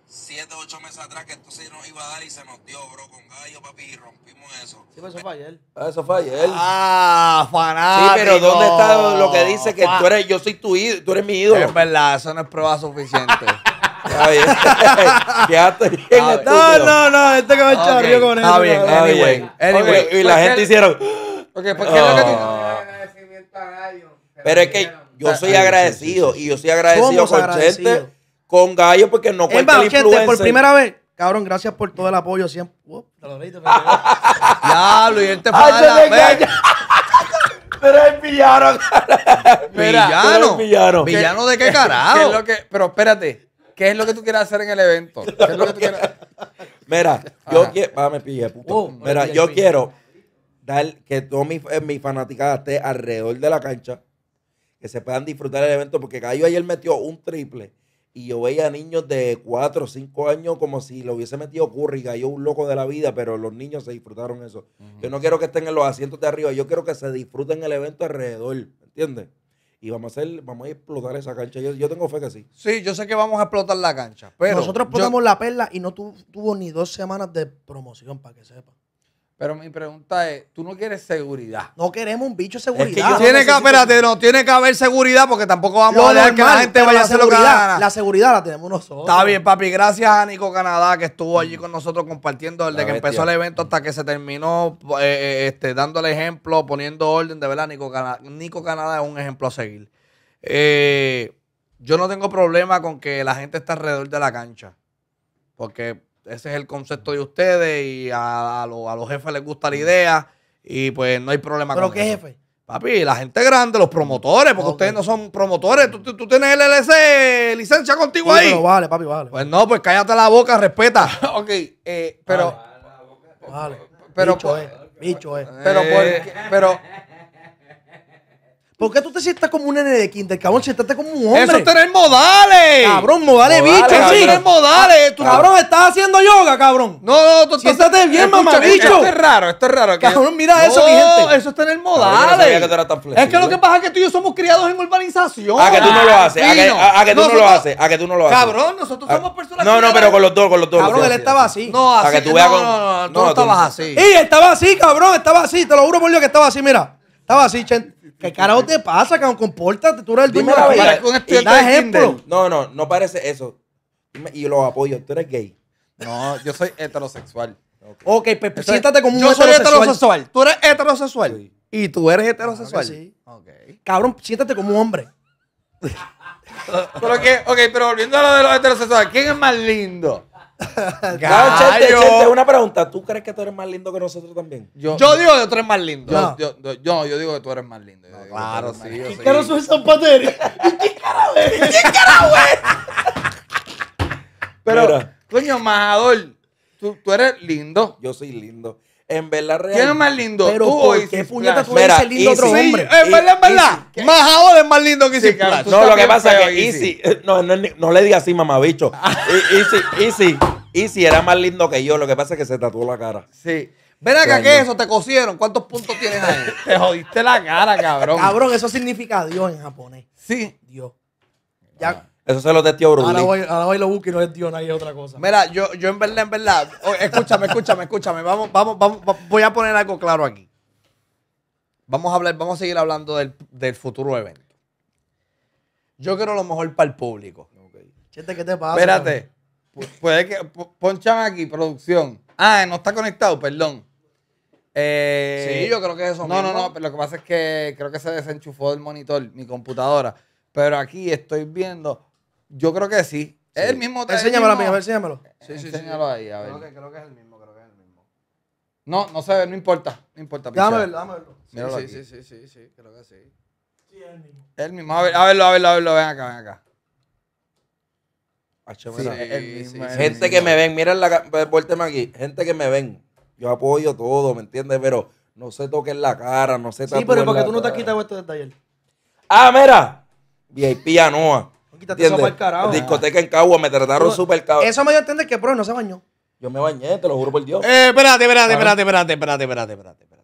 7, 8 meses atrás que esto se nos iba a dar y se nos dio, bro, con gallo, papi, y rompimos eso. Sí, pero eso fue ayer. Ah, eso fue ayer. Ah, fanático. Sí, pero ¿dónde está lo que dice que tú eres, yo soy tu ídolo, tú eres mi ídolo? Es verdad, eso no es prueba suficiente. bien. Este, ah, no, no, no, este que me con él. Está bien, está bien. Anyway. y la gente hicieron. ¿por a Gallo. Oh. Pero es que yo soy agradecido y yo soy agradecido con agradecido? gente, con Gallo, porque no cuenta el influencer. por primera vez. Cabrón, gracias por todo el apoyo siempre. te Diablo, y él te fue la pero es villano. villano. Villano. de qué carajo? es lo que, pero espérate. ¿Qué es lo que tú quieres hacer en el evento? ¿Qué Mira, yo quiero. Ah, oh, Mira, yo quiero dar que todos mi, eh, mi fanaticada esté alrededor de la cancha, que se puedan disfrutar el evento, porque Cayo ayer metió un triple y yo veía niños de 4 o 5 años como si lo hubiese metido Curry, cayó un loco de la vida, pero los niños se disfrutaron eso. Yo no quiero que estén en los asientos de arriba, yo quiero que se disfruten el evento alrededor, ¿entiendes? y vamos a hacer, vamos a explotar esa cancha. Yo, yo, tengo fe que sí. Sí, yo sé que vamos a explotar la cancha. Pero Nosotros ponemos la perla y no tu, tuvo ni dos semanas de promoción, para que sepa. Pero mi pregunta es, ¿tú no quieres seguridad? No queremos un bicho de seguridad. tiene, que, espérate, no, tiene que haber seguridad porque tampoco vamos a dejar que la gente vaya a hacer lo que gana. La seguridad la tenemos nosotros. Está bien, papi. Gracias a Nico Canadá que estuvo allí mm. con nosotros compartiendo desde que empezó el evento hasta que se terminó eh, eh este, el ejemplo, poniendo orden. De verdad, Nico Canadá, Nico Canadá es un ejemplo a seguir. Eh, yo no tengo problema con que la gente esté alrededor de la cancha. Porque ese es el concepto de ustedes y a, los jefes les gusta la mm. idea y pues no hay problema ¿Pero qué jefe? Papi, la gente grande, los promotores, porque ustedes no son promotores. Tú, tienes LLC, licencia contigo ahí. vale, papi, vale. Pues no, pues cállate la boca, respeta. ok, eh, pero. Vale. Pero. Bicho es. Pero, eh. pero, ¿Por qué tú te sientas como un nene de quinta, cabrón? Siéntate como un hombre. ¡Eso es tener modales! Cabrón, modales, modales bicho. ¡Eso es modales! Ah, tú, cabrón, estás haciendo yoga, cabrón. No, no, tú estás Siéntate bien, mamá, bicho. Esto es raro, esto es raro. Cabrón, mira eso, mi gente. eso es tener modales. es que lo que pasa es que tú y yo somos criados en urbanización. A que tú no lo haces, a que, tú no lo haces, a que tú no lo haces. Cabrón, nosotros somos personas No, no, pero con los dos, con los dos. Cabrón, él estaba así. No, así. Para que tú veas con... No, no, no, tú no estabas así. Y estaba así, cabrón, estaba así. Te lo juro por Dios que estaba así, mira. Estaba así, Chen. ¿Qué carajo te pasa, cabrón? Compórtate, tú eres el dueño de la vida. Da ejemplo. No, no, no parece eso. Y lo apoyo, tú eres gay. No, yo soy heterosexual. Ok, okay pues, pues, siéntate como un hombre. heterosexual. Yo soy heterosexual. Tú eres heterosexual. Y tú eres heterosexual. sí. Okay. Cabrón, siéntate como un hombre. pero que, ok, pero volviendo a lo de los heterosexuales, ¿quién es más lindo? Gallo. una pregunta. ¿Tú crees que tú eres más lindo que nosotros también? Yo, digo que tú eres más lindo. Yo, digo que tú eres más lindo. claro, sí. ¿Y ¿Qué caro soy San ¿Y ¿Qué carajo ¿Qué Pero, coño, majador tú, eres lindo. Yo soy lindo. En verdad real. ¿Quién es más lindo? Pero tú Easy? qué puñeta tú eres lindo otro hombre? En verdad, en verdad. ahora es más lindo que Easy No, lo que pasa es que Easy. Eh, no, no, le digas así, mamabicho. E-, Easy, Easy, Easy era más lindo que yo. Lo que pasa es que se tatuó la cara. Sí. Ven acá, ¿qué es eso? ¿Te cosieron? ¿Cuántos puntos tienes ahí? Te jodiste la cara, cabrón. Cabrón, eso significa Dios en japonés. Sí. Dios. Ya. Ah. Eso se lo testió Tío ahora Voy, ahora voy lo busco y no es nadie otra cosa. Mira, yo, yo en verdad, en verdad. escúchame, escúchame, escúchame. Vamos, vamos, Voy a poner algo claro aquí. Vamos a hablar, vamos a seguir hablando del, futuro evento. Yo quiero lo mejor para el público. Okay. ¿qué te pasa? Espérate. puede que ponchan aquí, producción. Ah, no está conectado, perdón. Eh, sí, yo creo que es eso. No, mismo. no, no, pero lo que pasa es que creo que se desenchufó el monitor, mi computadora. Pero aquí estoy viendo yo creo que sí. Es el mismo. Enséñamelo a mismo. a mí, enséñamelo. Eh, sí, sí, enséñalo ahí, a ver. Creo que, es el mismo, creo que es el mismo. No, no sé, no importa. No importa. Déjame verlo, sí, sí, sí, sí, sí, creo que sí. Sí, es el mismo. Es el mismo. A, ver, a verlo, a verlo, a verlo. Ven acá, ven acá. Sí, gente que me ven, miren la vuélteme aquí, gente que me ven. Yo apoyo todo, ¿me entiendes? Pero no se toquen la cara, no se Sí, pero porque tú no te has quitado esto desde ayer. Ah, mira. VIP Anoa. Discoteca en Cagua, me trataron súper cabrón. Eso me dio a entender que, bro, no se bañó. Yo me bañé, te lo juro por Dios. Eh, espérate, espérate, espérate, espérate, espérate, espérate, espérate,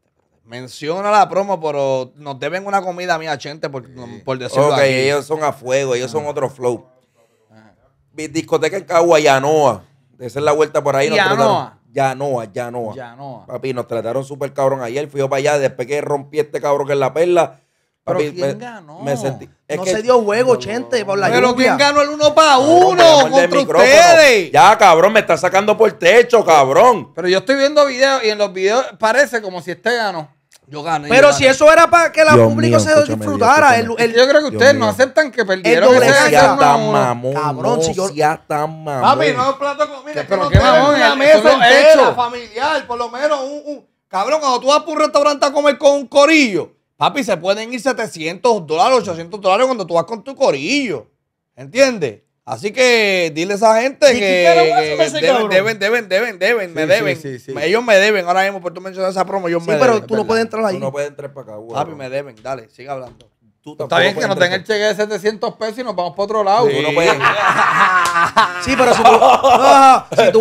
Menciona la promo, pero nos deben una comida mía, gente, por, por decirlo Ok, ellos son a fuego, ellos son ah. otro flow. Discoteca en Cagua, Yanoa. Esa es la vuelta por ahí. Nos Yanoa. Yanoa, Yanoa. Papi, nos trataron súper cabrón ayer. Fui yo para allá, después que rompí este cabrón que es la perla pero ¿quién ganó? sentí. no se dio juego, gente. Pero ¿quién ganó el uno para uno contra ustedes? Ya, cabrón, me está sacando por el techo, cabrón. Pero yo estoy viendo videos y en los videos parece como si este ganó. Yo gané. Pero si eso era para que la pública se disfrutara. el, yo creo que ustedes no aceptan que perdieron. ya está, mamón. Cabrón, no, si yo. Ya está mamón. Papi, no plato comida. pero que mamón. Una mesa familiar, por lo menos un. Cabrón, cuando tú vas por un restaurante a comer con un corillo. Papi, se pueden ir 700 dólares, 800 dólares cuando tú vas con tu corillo. ¿Entiendes? Así que dile a esa gente que, deben, deben, deben, deben, deben, me deben. ellos me deben ahora mismo, por tú mencionar esa promo, ellos me deben. Sí, pero tú no puedes entrar ahí. Tú no puedes entrar para acá, güey. Papi, me deben, dale, sigue hablando. Está bien que nos den el cheque de 700 pesos y nos vamos para otro lado. Sí, pero si tú,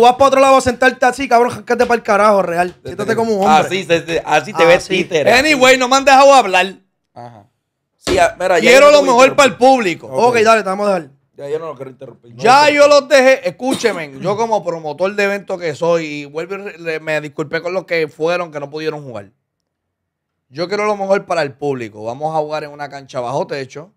vas para otro lado a sentarte así, cabrón, quédate para el carajo, real. Siéntate como un hombre. Así, te ves títere. Anyway, no me han dejado hablar. Ajá. Quiero lo mejor para el público. Ok, dale, te vamos a dejar. Ya yo no lo quiero interrumpir. ya yo los dejé, escúcheme, yo como promotor de evento que soy, y vuelvo, me disculpé con los que fueron que no pudieron jugar. Yo quiero lo mejor para el público. Vamos a jugar en una cancha bajo techo.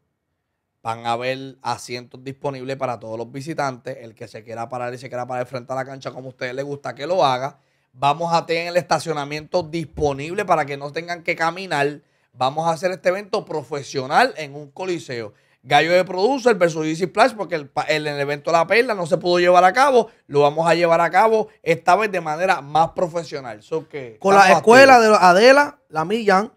Van a haber asientos disponibles para todos los visitantes. El que se quiera parar y se quiera parar frente a la cancha como a ustedes les gusta que lo haga. Vamos a tener el estacionamiento disponible para que no tengan que caminar. Vamos a hacer este evento profesional en un coliseo. Gallo de Producer versus Easy Plus, porque el, el, el, evento La Perla no se pudo llevar a cabo, lo vamos a llevar a cabo esta vez de manera más profesional. Con la escuela de Adela, la Millán,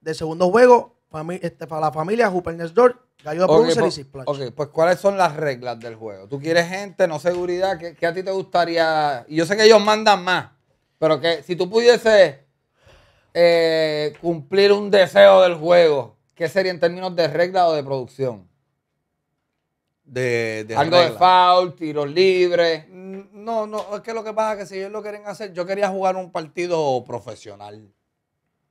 de segundo juego, para este, la familia Hooper Gallo de Producer pues, Ok, pues ¿cuáles son las reglas del juego? ¿Tú quieres gente, no seguridad? ¿Qué, a ti te gustaría? Y yo sé que ellos mandan más, pero que si tú pudieses eh, cumplir un deseo del juego, ¿qué sería en términos de regla o de producción? De, de Algo de foul, tiros libres. Mm, no, no, es que lo que pasa es que si ellos lo quieren hacer, yo quería jugar un partido profesional.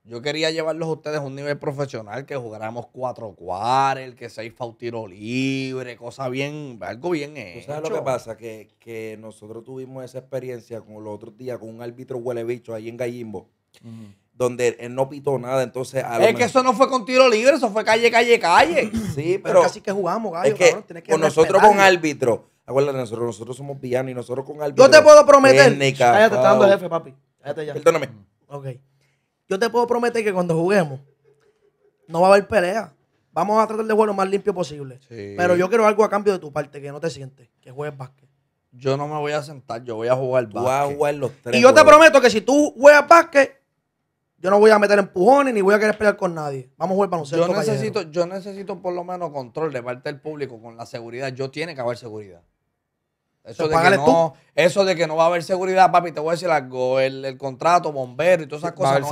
Yo quería llevarlos a ustedes a un nivel profesional, que jugáramos cuatro cuares, que seis foul tiro libre, cosa bien, algo bien hecho. sabes lo que pasa? Que, que nosotros tuvimos esa experiencia con los otros días con un árbitro huele bicho ahí en Gallimbo donde él no pitó nada, entonces... A es que eso no fue con tiro libre, eso fue calle, calle, calle. Sí, pero... pero que jugamos, gallo, que, con nosotros con árbitro, acuérdate, nosotros, nosotros somos villanos y nosotros con árbitro... Yo te puedo prometer... Cállate, está dando jefe, papi. ya. Perdóname. Mm. Ok. Yo te puedo prometer que cuando juguemos, no va a haber pelea. Vamos a tratar de jugar lo más limpio posible. Sí. Pero yo quiero algo a cambio de tu parte, que no te sientes, que juegues básquet. Yo no me voy a sentar, yo voy a jugar básquet. a jugar los tres. Y yo te prometo que si tú juegas básquet, yo no voy a meter empujones ni voy a querer pelear con nadie. Vamos a jugar para nosotros. Yo necesito, yo necesito por lo menos control de parte del público con la seguridad. Yo tiene que haber seguridad. Eso de, que no, va a haber seguridad, papi, te voy a decir algo. El, contrato, bombero y todas esas cosas.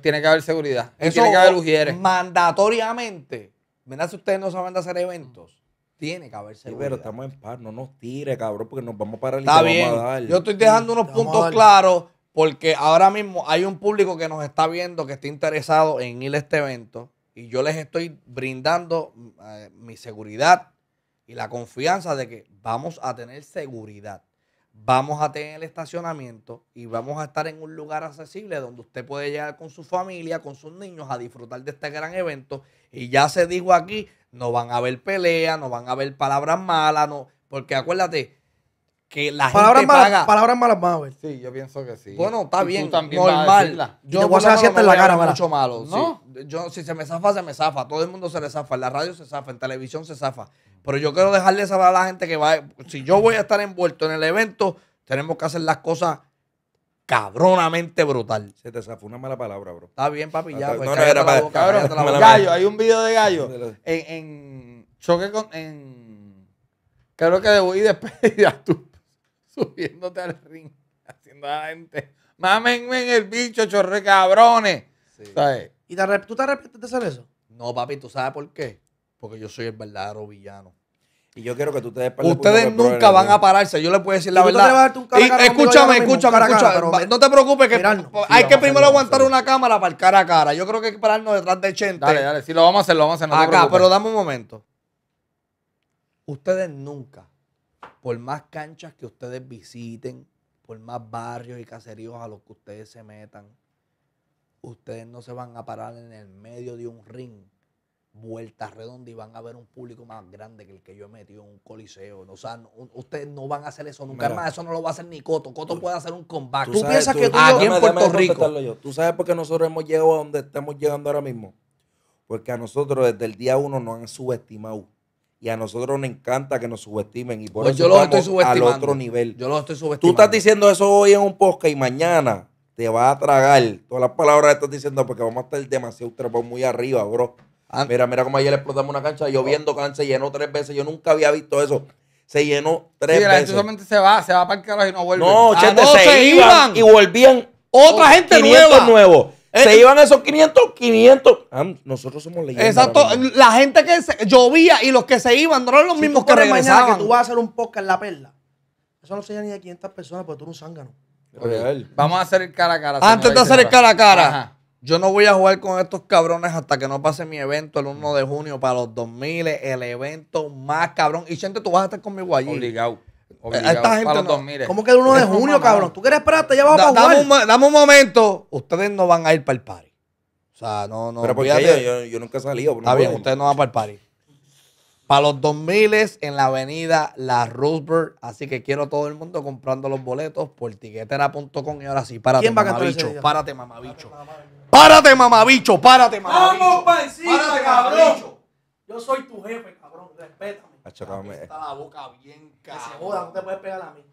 tiene que haber seguridad. Eso tiene que haber Mandatoriamente. Mira, si ustedes no saben de hacer eventos, tiene que haber seguridad. pero estamos en paz, no nos tire, cabrón, porque nos vamos a paralizar. Está bien. Yo estoy dejando unos puntos claros porque ahora mismo hay un público que nos está viendo, que está interesado en ir a este evento. Y yo les estoy brindando eh, mi seguridad y la confianza de que vamos a tener seguridad. Vamos a tener el estacionamiento y vamos a estar en un lugar accesible donde usted puede llegar con su familia, con sus niños a disfrutar de este gran evento. Y ya se dijo aquí, no van a haber peleas, no van a haber palabras malas, no, porque acuérdate, que la palabras gente malas, paga. Palabras malas más, Sí, yo pienso que sí. Bueno, está bien, normal. Yo Yo voy a hacer en la cara, mucho malo, ¿no? si se me zafa, se me zafa. Todo el mundo se le zafa. En la radio se zafa, en televisión se zafa. Pero yo quiero dejarle saber a la gente que va... Si yo voy a estar envuelto en el evento, tenemos que hacer las cosas cabronamente brutal. Se te zafó una mala palabra, bro. Está bien, papi, ya. no, era pues, para... Gallo, hay un video de Gallo en, choque con... En, creo que debo ir despedida tú subiéndote al ring, haciendo a la gente, mámenme en el bicho, chorre cabrones. ¿Sabes? ¿Y te tú te arrepientes de hacer eso? No, papi, ¿tú sabes por qué? Porque yo soy el verdadero villano. Y yo quiero que tú te des Ustedes nunca van a pararse, yo les puedo decir la verdad. escúchame, escúchame, escúchame. no te preocupes, que hay que primero aguantar una cámara para el cara a cara. Yo creo que hay que pararnos detrás de Chente. Dale, dale, si lo vamos a hacer, lo vamos a hacer. No acá, pero dame un momento. Ustedes nunca por más canchas que ustedes visiten, por más barrios y caseríos a los que ustedes se metan, ustedes no se van a parar en el medio de un ring, vuelta redonda, y van a ver un público más grande que el que yo he metido en un coliseo. O sea, ustedes no van a hacer eso nunca más. Eso no lo va a hacer ni Coto. Coto puede hacer un combate. ¿Tú, piensas que tú aquí ah, en Puerto Rico? ¿Tú sabes por qué nosotros hemos llegado a donde estamos llegando ahora mismo? Porque a nosotros desde el día uno nos han subestimado y a nosotros nos encanta que nos subestimen y por pues eso yo al otro nivel. Yo lo estoy subestimando. Tú estás diciendo eso hoy en un podcast y mañana te va a tragar todas las palabras que estás diciendo porque vamos a estar demasiado trepón muy arriba, bro. Ah. Mira, mira cómo ayer explotamos una cancha, lloviendo cancha, llenó tres veces. Yo nunca había visto eso. Se llenó tres veces la gente solamente se va, se va para el carajo y no vuelve. No, ah, gente, se, iban, y volvían otra gente nueva. Eh, se eh. iban esos 500, 500. Ah, nosotros somos leyendas. Exacto. La gente que se, llovía y los que se iban no eran los mismos que regresaban. que tú vas a hacer un podcast en La Perla. Eso no se ni de 500 personas pero tú eres un zángano. Vamos a hacer el cara a cara. Antes de hacer el cara a cara. Yo no voy a jugar con estos cabrones hasta que no pase mi evento el 1 de junio para los 2000, el evento más cabrón. Y gente, tú vas a estar conmigo allí. Obligado. Obligado, para ¿Cómo que el 1 de junio, cabrón? ¿Tú quieres esperarte? Ya vamos a jugar. Dame un, momento. Ustedes no van a ir para el party. O sea, no, no. Pero porque yo, yo, nunca he salido. Está bien, ustedes no van para el party. Para los 2000 en la avenida La Roosevelt. Así que quiero todo el mundo comprando los boletos por tiquetera.com. Y ahora sí, párate, ¿Quién va mamabicho. A párate, mamabicho. Párate, mamabicho. Párate, mamabicho. Vamos, pancita, cabrón. Yo soy tu jefe, cabrón. Respétame. Está la boca bien, cabrón. no te puedes pegar a mí.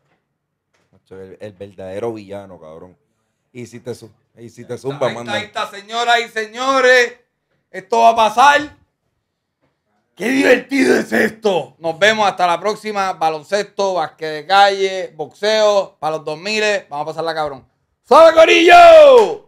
el, verdadero villano, cabrón. Y si te, y si zumba, ahí Ahí está, señoras y señores. Esto va a pasar. ¡Qué divertido es esto! Nos vemos hasta la próxima. Baloncesto, básquet de calle, boxeo, para los 2000. Vamos a pasarla, cabrón. ¡Salga Corillo!